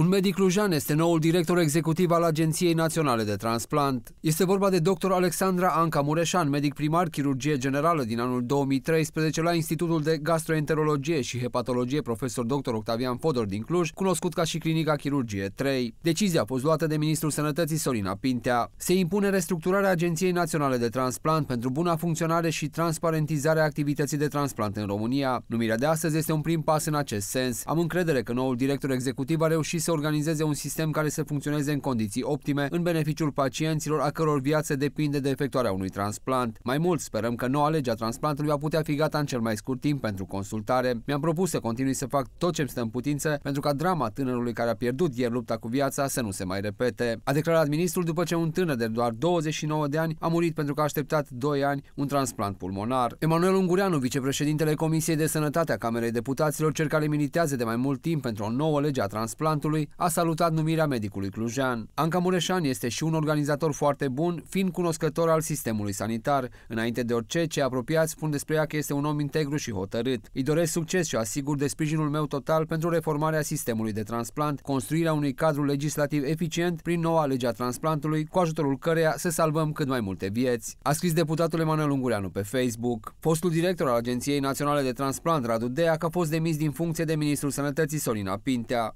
Un medic lujan este noul director executiv al Agenției Naționale de Transplant. Este vorba de dr. Alexandra Anca Mureșan, medic primar chirurgie generală din anul 2013 la Institutul de Gastroenterologie și Hepatologie profesor dr. Octavian Fodor din Cluj, cunoscut ca și Clinica Chirurgie 3. Decizia a fost luată de Ministrul Sănătății Sorina Pintea. Se impune restructurarea Agenției Naționale de Transplant pentru buna funcționare și transparentizarea activității de transplant în România. Numirea de astăzi este un prim pas în acest sens. Am încredere că noul director executiv a reușit să să organizeze un sistem care să funcționeze în condiții optime, în beneficiul pacienților a căror viață depinde de efectuarea unui transplant. Mai mult, sperăm că noua lege a transplantului va putea fi gata în cel mai scurt timp pentru consultare. Mi-am propus să continui să fac tot ce-mi stă în putință pentru ca drama tânărului care a pierdut ieri lupta cu viața să nu se mai repete. A declarat ministrul după ce un tânăr de doar 29 de ani a murit pentru că a așteptat 2 ani un transplant pulmonar. Emanuel Ungureanu, vicepreședintele Comisiei de Sănătate a Camerei Deputaților, cel care militează de mai mult timp pentru o nouă lege a transplantului, Parlamentului a salutat numirea medicului clujean. Anca Mureșan este și un organizator foarte bun, fiind cunoscător al sistemului sanitar. Înainte de orice, ce apropiați spun despre ea că este un om integru și hotărât. Îi doresc succes și asigur de sprijinul meu total pentru reformarea sistemului de transplant, construirea unui cadru legislativ eficient prin noua lege a transplantului, cu ajutorul căreia să salvăm cât mai multe vieți. A scris deputatul Emanuel Ungureanu pe Facebook. Fostul director al Agenției Naționale de Transplant, Radu Deac, a fost demis din funcție de ministrul sănătății Solina Pintea.